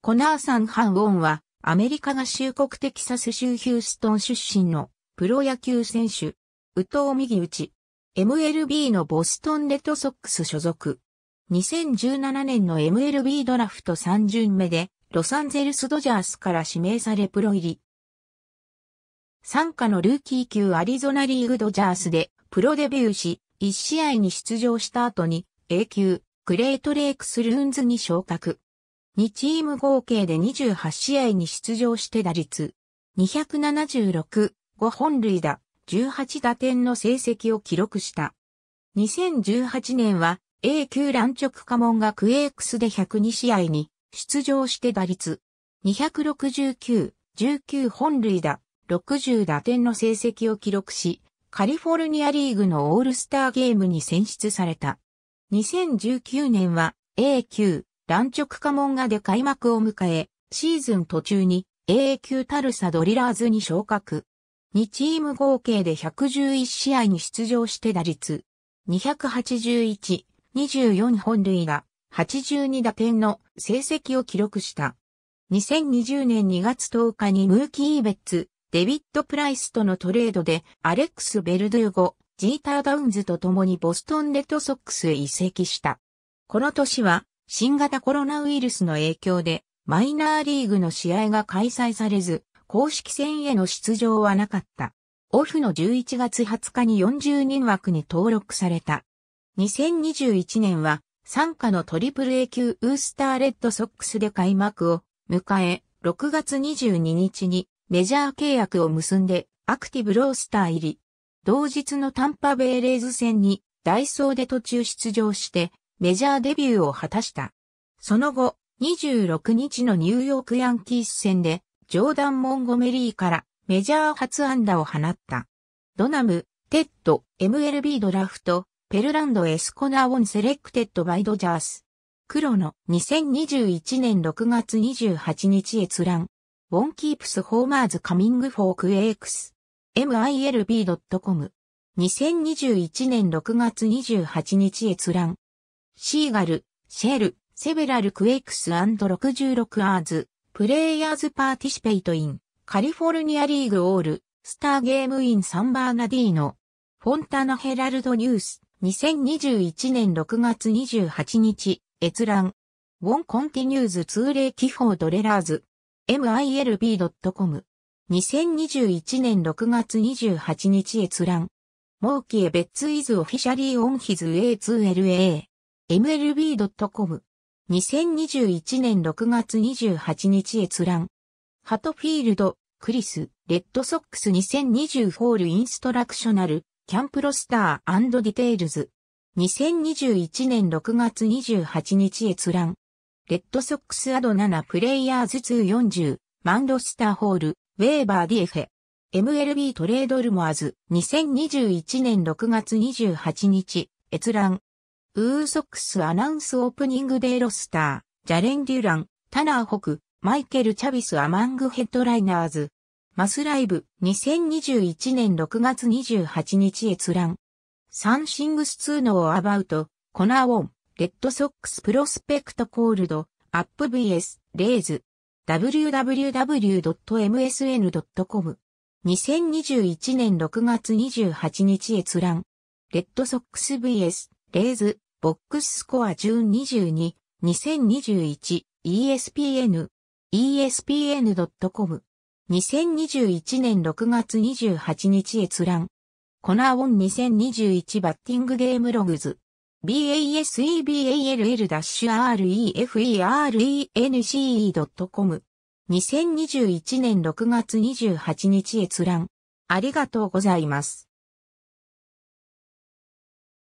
コナーサン・ハン・ウォンは、アメリカ合衆国テキサス州ヒューストン出身のプロ野球選手、宇藤右打ち、MLB のボストンレッドソックス所属。2017年の MLB ドラフト3巡目で、ロサンゼルスドジャースから指名されプロ入り。参加のルーキー級アリゾナリーグドジャースでプロデビューし、1試合に出場した後に A 級グレートレイクスルーンズに昇格。2チーム合計で28試合に出場して打率276、5本塁打、18打点の成績を記録した。2018年は A 級乱直家門がクエークスで102試合に出場して打率269、19本塁打、60打点の成績を記録し、カリフォルニアリーグのオールスターゲームに選出された。2019年は A 級乱直家門がで開幕を迎え、シーズン途中に AA 級タルサドリラーズに昇格。2チーム合計で111試合に出場して打率281、24本塁打、82打点の成績を記録した。2020年2月10日にムーキー・イーベッツ、デビッド・プライスとのトレードでアレックス・ベルドゥーゴ、ジーター・ダウンズと共にボストン・レッドソックスへ移籍した。この年は新型コロナウイルスの影響で、マイナーリーグの試合が開催されず、公式戦への出場はなかった。オフの11月20日に40人枠に登録された。2021年は、参加のトリプル A 級ウースターレッドソックスで開幕を迎え、6月22日にメジャー契約を結んでアクティブロースター入り。同日のタンパベイレーズ戦にダイソーで途中出場してメジャーデビューを果たした。その後、26日のニューヨークヤンキース戦で、ジョーダン・モンゴメリーからメジャー初安打を放った。ドナム、テッド、MLB ドラフト、ペルランド・エスコナー・オン・セレクテッド・バイ・ドジャース。黒の2021年6月28日閲覧。ウォンキープス・ホーマーズ・カミング・フォー・クエイクス。milb.com。2021年6月28日閲覧。シーガル、シェル、セベラルクエイクス &66 アーズ、プレイヤーズパーティシペイトイン、カリフォルニアリーグオール、スターゲームインサンバーナディーノ、フォンタナヘラルドニュース、2021年6月28日、閲覧。ウォンコンティニューズ通例記法ドレラーズ。milb.com。2021年6月28日閲覧。モーキエベッツイズオフィシャリーオンヒズ A2LA。MLB.com。2021年6月28日閲覧。ハトフィールド、クリス、レッドソックス2020ホールインストラクショナル、キャンプロスターディテールズ。2021年6月28日閲覧。レッドソックスアド7プレイヤーズ240、マンロスターホール、ウェーバーディエフェ。MLB トレードルモアズ、2021年6月28日、閲覧。ウーソックスアナウンスオープニングデイロスター、ジャレン・デュラン、タナー・ホク、マイケル・チャビス・アマング・ヘッドライナーズ。マスライブ2021年6月28日閲覧。サンシングス2のアバウト、コナーオン、レッドソックスプロスペクトコールド、アップ VS、レーズ。www.msn.com。2021年6月28日閲覧。レッドソックス VS、レーズ。ボックススコア1022、2021、ESPN、espn.com。2021年6月28日閲覧。コナーオン2021バッティングゲームログズ。baseball-referen.com。2021年6月28日閲覧。ありがとうございます。